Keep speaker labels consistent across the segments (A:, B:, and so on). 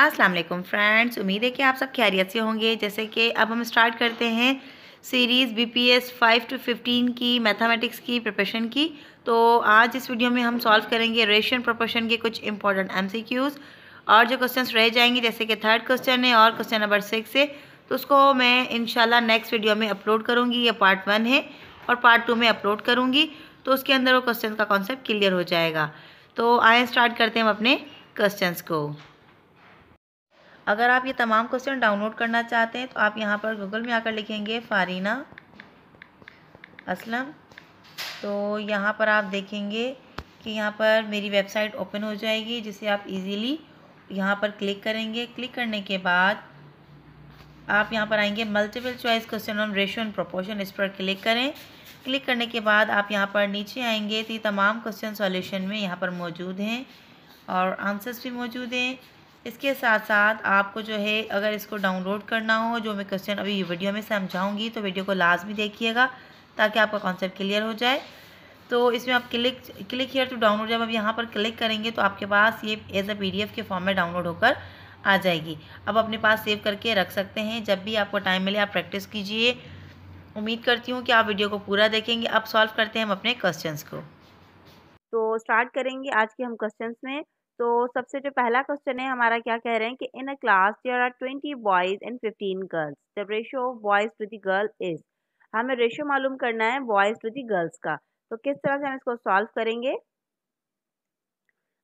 A: अस्सलाम वालेकुम फ्रेंड्स उम्मीद है कि आप सब खैरियत से होंगे जैसे कि अब हम स्टार्ट करते हैं सीरीज़ बीपीएस 5 टू 15 की मैथमेटिक्स की प्रिपरेशन की तो आज इस वीडियो में हम सॉल्व करेंगे रेशन प्रोपोर्शन के कुछ इंपॉर्टेंट एमसीक्यूज़ और जो क्वेश्चन रह जाएंगे जैसे कि थर्ड क्वेश्चन है और क्वेश्चन नंबर सिक्स है तो उसको मैं इन नेक्स्ट वीडियो में अपलोड करूँगी ये पार्ट वन है और पार्ट टू में अपलोड करूँगी तो उसके अंदर वो क्वेश्चन का कॉन्सेप्ट क्लियर हो जाएगा तो आए स्टार्ट करते हैं हम अपने क्वेश्चन को अगर आप ये तमाम क्वेश्चन डाउनलोड करना चाहते हैं तो आप यहाँ पर गूगल में आकर लिखेंगे फारीना असलम तो यहाँ पर आप देखेंगे कि यहाँ पर मेरी वेबसाइट ओपन हो जाएगी जिसे आप इजीली यहाँ पर क्लिक करेंगे क्लिक करने के बाद आप यहाँ पर आएंगे multiple choice question on ratio and proportion इस पर क्लिक करें क्लिक करने के बाद आप यहाँ पर नीचे आएंगे तो ये तमाम क्वेश्चन सॉल्यूशन में यहाँ पर मौजूद हैं और आंसर्स भी मौजूद हैं इसके साथ साथ आपको जो है अगर इसको डाउनलोड करना हो जो मैं क्वेश्चन अभी वीडियो में समझाऊंगी तो वीडियो को लाजमी देखिएगा ताकि आपका कॉन्सेप्ट क्लियर हो जाए तो इसमें आप click click here to download जब आप यहाँ पर क्लिक करेंगे तो आपके पास ये एज अ पी के फॉर्म में डाउनलोड होकर आ जाएगी अब अपने पास सेव करके रख सकते हैं जब भी आपको टाइम मिले आप प्रैक्टिस कीजिए उम्मीद करती हूँ कि आप वीडियो को पूरा देखेंगे अब सॉल्व करते हैं हम अपने क्वेश्चंस को तो स्टार्ट करेंगे आज के हम क्वेश्चंस में तो सबसे जो पहला क्वेश्चन है हमारा क्या कह रहे हैं कि in a class there are twenty boys and fifteen girls the ratio of boys to the girl is हमें रेशियो मालूम करना है बॉयज़ टू दी गर्ल्स का तो किस तरह से हम इसको सॉल्व करेंगे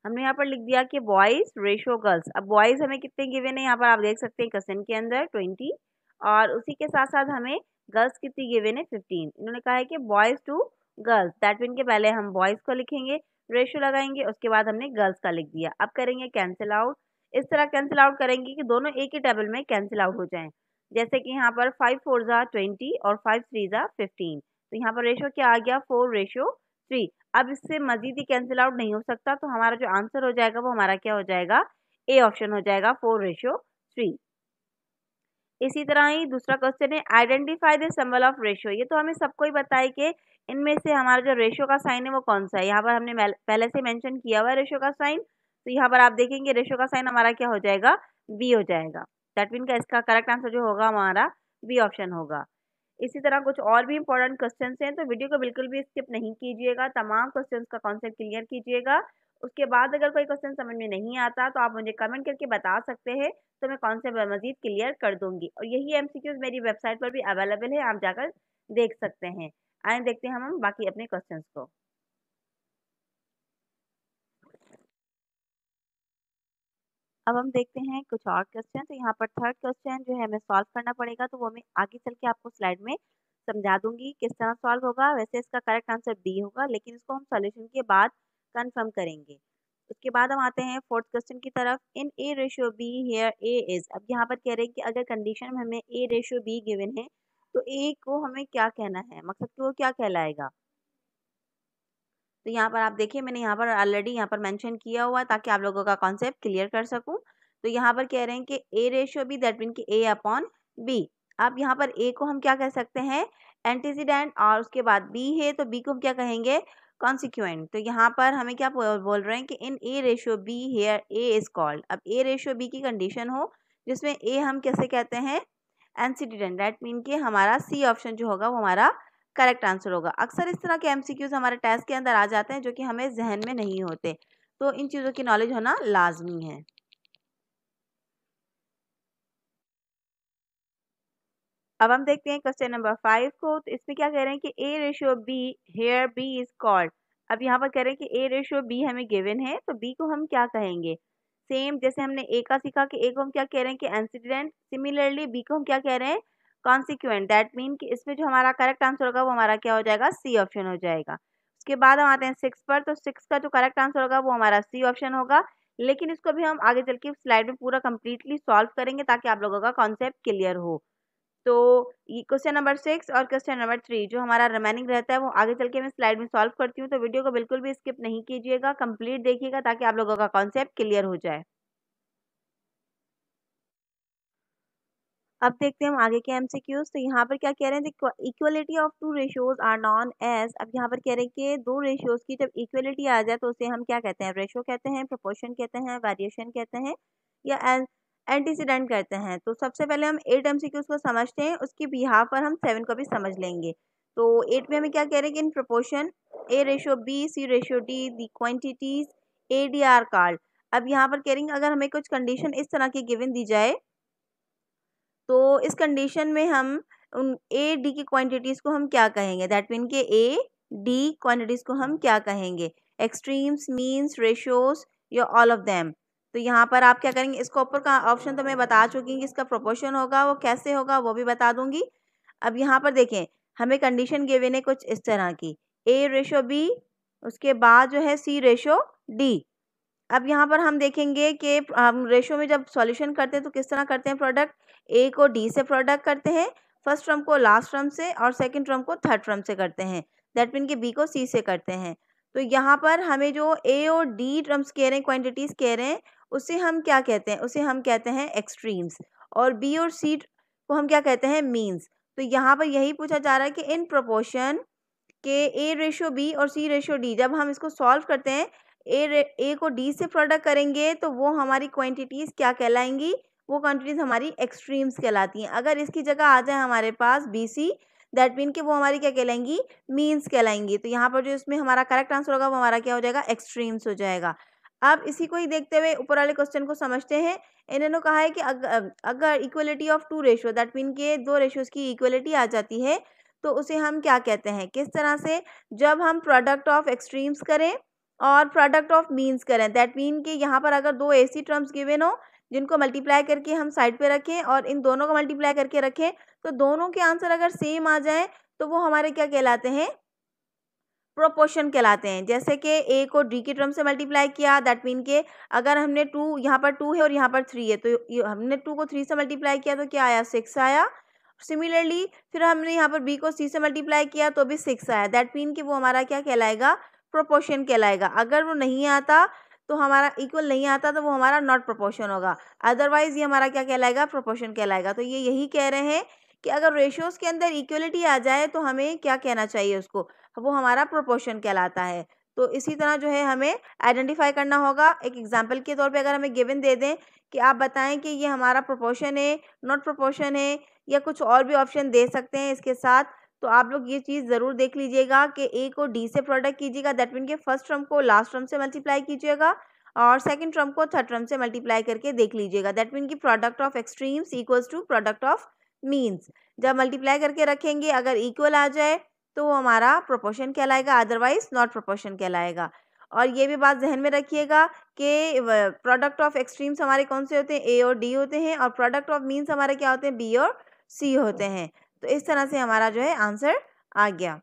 A: हमने यहाँ पर लिख दिया कि बॉयज़ रेशो गर्ल्स अब बॉयज़ हमें कितने गिवन है यहाँ पर आप देख सकते हैं क्वेश्चन के अंदर ट्वेंटी और उसी के साथ साथ हमें गर्ल्स कितनी गिवन है फिफ्टीन इन्होंने कहा है कि boys to girls that mean के पहले हम बॉयज़ को लिखेंगे रेशो लगाएंगे उसके बाद हमने गर्ल्स का लिख दिया अब करेंगे कैंसिल आउट इस तरह कैंसिल आउट करेंगे कि दोनों एक ही टेबल में कैंसिल आउट हो जाएं जैसे कि यहाँ पर फाइव फोर ज़ा ट्वेंटी और फाइव थ्री ज़ा फिफ्टीन तो यहाँ पर रेशो क्या आ गया फोर रेशो थ्री अब इससे मजीद ही कैंसिल आउट नहीं हो सकता तो हमारा जो आंसर हो जाएगा वो हमारा क्या हो जाएगा ए ऑप्शन हो जाएगा फोर रेशो थ्री इसी तरह ही दूसरा क्वेश्चन है identify the symbol of ratio ये तो हमें सबको ही पता है कि इनमें से हमारा जो रेशियो का साइन है वो कौन सा है यहाँ पर हमने पहले से मेंशन किया हुआ है रेशियो का साइन तो यहाँ पर आप देखेंगे रेशियो का साइन हमारा क्या हो जाएगा बी हो जाएगा दैट मीन का इसका करेक्ट आंसर जो होगा हमारा बी ऑप्शन होगा इसी तरह कुछ और भी इंपॉर्टेंट क्वेश्चन हैं तो वीडियो को बिल्कुल भी स्किप नहीं कीजिएगा तमाम क्वेश्चन का कॉन्सेप्ट क्लियर कीजिएगा उसके बाद अगर कोई क्वेश्चन समझ में नहीं आता तो आप मुझे कमेंट करके बता सकते हैं तो मैं कौन से मज़ीद क्लियर कर दूंगी और यही एम मेरी वेबसाइट पर भी अवेलेबल है आप जाकर देख सकते हैं आए देखते हैं हम बाकी अपने क्वेश्चन को अब हम देखते हैं कुछ और क्वेश्चन तो यहाँ पर थर्ड क्वेश्चन जो है हमें सॉल्व करना पड़ेगा तो वो मैं आगे चल के आपको स्लाइड में समझा दूंगी किस तरह सॉल्व होगा वैसे इसका करेक्ट आंसर बी होगा लेकिन इसको हम सॉल्यूशन के बाद कन्फर्म करेंगे उसके बाद हम आते हैं फोर्थ क्वेश्चन की तरफ in A ratio B here A is अब यहाँ पर कह रहे हैं कि अगर कंडीशन में हमें ए रेशियो बी गिवन है तो ए को हमें क्या कहना है मकसद कि वो क्या कहलाएगा तो यहाँ पर आप देखिए मैंने यहाँ पर ऑलरेडी यहाँ पर मेंशन किया हुआ है ताकि आप लोगों का कॉन्सेप्ट क्लियर कर सकूँ तो यहाँ पर कह रहे हैं कि A ratio B that mean की ए अपॉन बी अब यहाँ पर ए को हम क्या कह सकते हैं एंटीसीडेंट और उसके बाद बी है तो बी को हम क्या कहेंगे कॉन्सिक्वेंट तो यहाँ पर हमें क्या बोल रहे हैं कि in A ratio B here A is called अब ए रेशियो बी की कंडीशन हो जिसमें ए हम कैसे कहते हैं एनसीडीडेंट डेट मीन कि हमारा सी ऑप्शन जो होगा वो हमारा करेक्ट आंसर होगा अक्सर इस तरह के एमसीक्यूज हमारे टेस्ट के अंदर आ जाते हैं जो कि हमें जहन में नहीं होते तो इन चीज़ों की नॉलेज होना लाजमी है अब हम देखते हैं क्वेश्चन नंबर फाइव को तो इसमें क्या कह रहे हैं कि A ratio B here B is called अब यहाँ पर कह रहे हैं कि ए रेशियो बी हमें गिवन है तो बी को हम क्या कहेंगे सेम जैसे हमने ए का सीखा कि ए को हम क्या कह रहे हैं कि इंसिडेंट सिमिलरली बी को हम क्या कह रहे हैं कॉन्सिक्वेंट दैट मीन कि इसमें जो हमारा करेक्ट आंसर होगा वो हमारा क्या हो जाएगा सी ऑप्शन हो जाएगा उसके बाद हम आते हैं सिक्स पर तो सिक्स का जो करेक्ट आंसर होगा वो हमारा सी ऑप्शन होगा लेकिन इसको भी हम आगे चल के स्लाइड में पूरा कम्प्लीटली सॉल्व करेंगे ताकि आप लोगों का कॉन्सेप्ट क्लियर हो तो क्वेश्चन नंबर सिक्स और क्वेश्चन नंबर थ्री जो हमारा रिमेनिंग रहता है वो आगे चल के मैं स्लाइड में सॉल्व करती हूँ तो वीडियो को बिल्कुल भी स्किप नहीं कीजिएगा कंप्लीट देखिएगा ताकि आप लोगों का कॉन्सेप्ट क्लियर हो जाए अब देखते हैं हम आगे के एमसीक्यूज तो यहाँ पर क्या कह रहे हैं equality of two ratios are known as अब यहाँ पर कह रहे हैं कि दो रेशियोज की जब इक्वलिटी आ जाए तो उसे हम क्या कहते हैं रेशो कहते हैं प्रोपोर्शन कहते हैं वेरिएशन कहते हैं या एंटीसीडेंट करते हैं तो सबसे पहले हम एट एम सी को समझते हैं उसके बिहाव पर हम सेवन को भी समझ लेंगे तो एट में हमें क्या कह रहे हैं कि in proportion A ratio B C ratio D the quantities A D are called अब यहाँ पर कह रही अगर हमें कुछ कंडीशन इस तरह की गिवन दी जाए तो इस कंडीशन में हम उन ए डी की क्वांटिटीज़ को हम क्या कहेंगे दैट मीन के ए डी क्वान्टिटीज को हम क्या कहेंगे एक्सट्रीम्स मीन्स रेशियोज या ऑल ऑफ देम तो यहाँ पर आप क्या करेंगे इसको ऊपर का ऑप्शन तो मैं बता चुकी हूँ कि इसका प्रोपोर्शन होगा वो कैसे होगा वो भी बता दूंगी अब यहाँ पर देखें हमें कंडीशन गिवन है कुछ इस तरह की ए रेशो बी उसके बाद जो है सी रेशो डी अब यहाँ पर हम देखेंगे कि हम रेशो में जब सॉल्यूशन करते हैं तो किस तरह करते हैं प्रोडक्ट ए को डी से प्रोडक्ट करते हैं फर्स्ट टर्म को लास्ट टर्म से और सेकंड टर्म को थर्ड टर्म से करते हैं दैट मीन कि बी को सी से करते हैं तो यहाँ पर हमें जो ए और डी टर्म्स कह रहे हैं क्वान्टिटीज कह रहे हैं उसे हम क्या कहते हैं उसे हम कहते हैं एक्सट्रीम्स और बी और सी को हम क्या कहते हैं मीन्स तो यहाँ पर यही पूछा जा रहा है कि इन प्रोपोर्शन के ए रेशो बी और सी रेशो डी जब हम इसको सॉल्व करते हैं ए ए को डी से प्रोडक्ट करेंगे तो वो हमारी क्वांटिटीज़ क्या कहलाएंगी वो क्वांटिटीज़ हमारी एक्सट्रीम्स कहलाती हैं अगर इसकी जगह आ जाए हमारे पास बी सी दैट मीन कि वो हमारी क्या कहलाएंगी मीन्स कहलाएंगी तो यहाँ पर जो इसमें हमारा करेक्ट आंसर होगा वो हमारा क्या हो जाएगा एक्सट्रीम्स हो जाएगा आप इसी को ही देखते हुए ऊपर वाले क्वेश्चन को समझते हैं इन्होंने कहा है कि अगर अगर equality of two ratio that mean के दो रेशियोज़ की इक्वलिटी आ जाती है तो उसे हम क्या कहते हैं किस तरह से जब हम प्रोडक्ट ऑफ एक्सट्रीम्स करें और प्रोडक्ट ऑफ मीन्स करें दैट मीन कि यहाँ पर अगर दो ऐसी टर्म्स गिवेन हो जिनको मल्टीप्लाई करके हम साइड पे रखें और इन दोनों को मल्टीप्लाई करके रखें तो दोनों के आंसर अगर सेम आ जाए तो वो हमारे क्या कहलाते हैं प्रोपोर्शन कहलाते हैं जैसे कि ए को डी के टर्म से मल्टीप्लाई किया दैट मीन के अगर हमने टू यहाँ पर टू है और यहाँ पर थ्री है तो हमने टू को थ्री से मल्टीप्लाई किया तो क्या आया सिक्स आया सिमिलरली फिर हमने यहाँ पर बी को सी से मल्टीप्लाई किया तो भी सिक्स आया दैट मीन कि वो हमारा क्या कहलाएगा प्रोपोर्शन कहलाएगा अगर वो नहीं आता तो हमारा इक्वल नहीं आता तो वो हमारा नॉट प्रोपोर्शन होगा अदरवाइज़ ये हमारा क्या कहलाएगा प्रोपोर्शन कहलाएगा तो ये यही कह रहे हैं कि अगर रेशियोज़ के अंदर इक्वलिटी आ जाए तो हमें क्या कहना चाहिए उसको वो हमारा प्रोपोर्शन कहलाता है तो इसी तरह जो है हमें आइडेंटिफाई करना होगा एक एग्जाम्पल के तौर पे अगर हमें गिवन दे दें कि आप बताएं कि ये हमारा प्रोपोर्शन है नॉट प्रोपोर्शन है या कुछ और भी ऑप्शन दे सकते हैं इसके साथ तो आप लोग ये चीज़ ज़रूर देख लीजिएगा कि ए को डी से प्रोडक्ट कीजिएगा दैट मीन के फर्स्ट टर्म को लास्ट टर्म से मल्टीप्लाई कीजिएगा और सेकेंड टर्म को थर्ड टर्म से मल्टीप्लाई करके देख लीजिएगा दैट मीन की product of extremes equals to product of means जब मल्टीप्लाई करके रखेंगे अगर इक्वल आ जाए तो वो हमारा प्रोपोर्शन कहलाएगा अदरवाइज नॉट प्रोपोर्शन कहलाएगा और ये भी बात जहन में रखिएगा कि प्रोडक्ट ऑफ एक्सट्रीम्स हमारे कौन से होते हैं ए और डी होते हैं और प्रोडक्ट ऑफ मीन्स हमारे क्या होते हैं बी और सी होते हैं तो इस तरह से हमारा जो है आंसर आ गया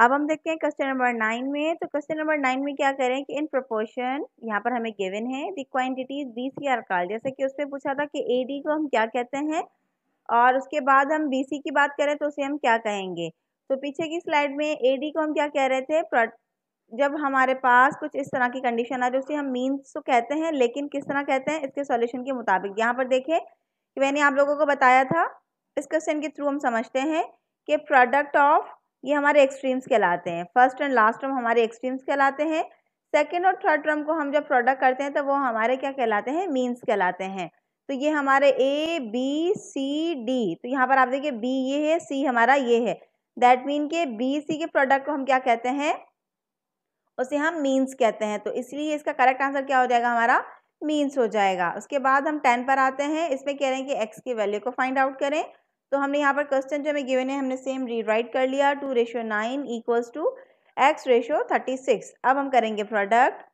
A: अब हम देखते हैं क्वेश्चन नंबर नाइन में तो क्वेश्चन नंबर नाइन में क्या करें कि इन प्रोपोर्शन यहाँ पर हमें गिवन है the quantities B C are call जैसे कि उसमें पूछा था कि ए डी को हम क्या कहते हैं और उसके बाद हम बी की बात करें तो उसे हम क्या कहेंगे तो पीछे की स्लाइड में ए को हम क्या कह रहे थे जब हमारे पास कुछ इस तरह की कंडीशन आ रही है उसे हम मीन्स तो कहते हैं लेकिन किस तरह कहते हैं इसके सॉल्यूशन के मुताबिक यहाँ पर देखें कि मैंने आप लोगों को बताया था इस क्वेश्चन के थ्रू हम समझते हैं कि प्रोडक्ट ऑफ ये हमारे एक्सट्रीम्स कहलाते हैं फर्स्ट एंड लास्ट टर्म हमारे एक्सट्रीम्स कहलाते हैं सेकेंड और थर्ड टर्म को हम जब प्रोडक्ट करते हैं तो वो हमारे क्या कहलाते हैं मीन्स कहलाते हैं तो ये हमारे A B C C D तो यहाँ पर आप देखिए बी ये है सी हमारा ये है दैट मीन के बी सी के प्रोडक्ट को हम क्या कहते हैं उसे हम मीन्स कहते हैं तो इसलिए इसका करेक्ट आंसर क्या हो जाएगा हमारा मीन्स हो जाएगा उसके बाद हम टेन पर आते हैं इसमें कह रहे हैं कि एक्स की वैल्यू को फाइंड आउट करें तो हमने यहाँ पर क्वेश्चन जो हमें गिवन है हमने सेम रीराइट कर लिया two ratio nine equals to X ratio thirty six अब हम करेंगे प्रोडक्ट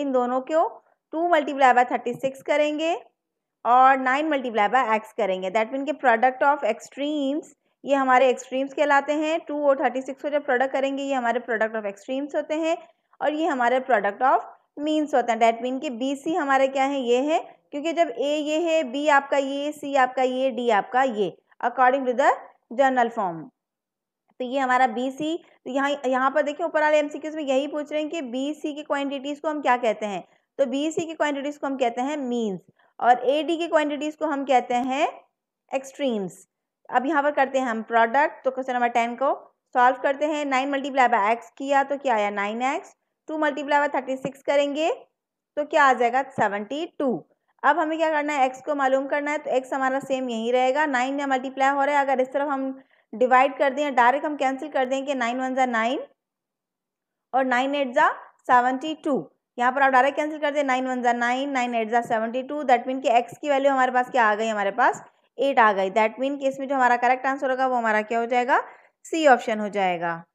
A: इन दोनों को two multiply by thirty six करेंगे और नाइन मल्टीप्लाई बाय एक्स करेंगे दैट मीन के प्रोडक्ट ऑफ एक्सट्रीम्स ये हमारे एक्सट्रीम्स कहलाते हैं टू और थर्टी सिक्स को जब प्रोडक्ट करेंगे ये हमारे प्रोडक्ट ऑफ एक्सट्रीम्स होते हैं और ये हमारे प्रोडक्ट ऑफ मीन्स होते हैं डैट मीन के बी सी हमारे क्या है ये है क्योंकि जब ए ये है बी आपका ये सी आपका ये डी आपका ये according to the general form तो ये हमारा बी सी तो यहाँ यहाँ पर देखिए ऊपर वाले एम सी क्यूज में यही पूछ रहे हैं कि बी सी की क्वान्टिटीज़ को हम क्या कहते हैं तो बी सी की क्वान्टिटीज़ को हम कहते हैं मीन्स और ए डी की क्वांटिटीज़ को हम कहते हैं एक्सट्रीम्स अब यहाँ पर करते हैं हम प्रोडक्ट तो क्वेश्चन नंबर टेन को सॉल्व करते हैं नाइन मल्टीप्लाई बाय एक्स किया तो क्या आया nine X two multiply by thirty six करेंगे तो क्या आ जाएगा सेवनटी टू अब हमें क्या करना है एक्स को मालूम करना है तो एक्स हमारा सेम यहीं रहेगा नाइन या मल्टीप्लाई हो रहा है अगर इस तरफ हम डिवाइड कर दें डायरेक्ट हम कैंसिल कर दें कि नाइन वन ज़ा नाइन और नाइन एट ज़ा सेवनटी टू यहाँ पर आप डायरेक्ट कैंसिल कर दे नाइन वन ज़ा नाइन नाइन एट ज़ा सेवेंटी टू दैट मीन कि एक्स की वैल्यू हमारे पास क्या आ गई हमारे पास एट आ गई दैट मीन कि इसमें जो हमारा करेक्ट आंसर होगा वो हमारा क्या हो जाएगा सी ऑप्शन हो जाएगा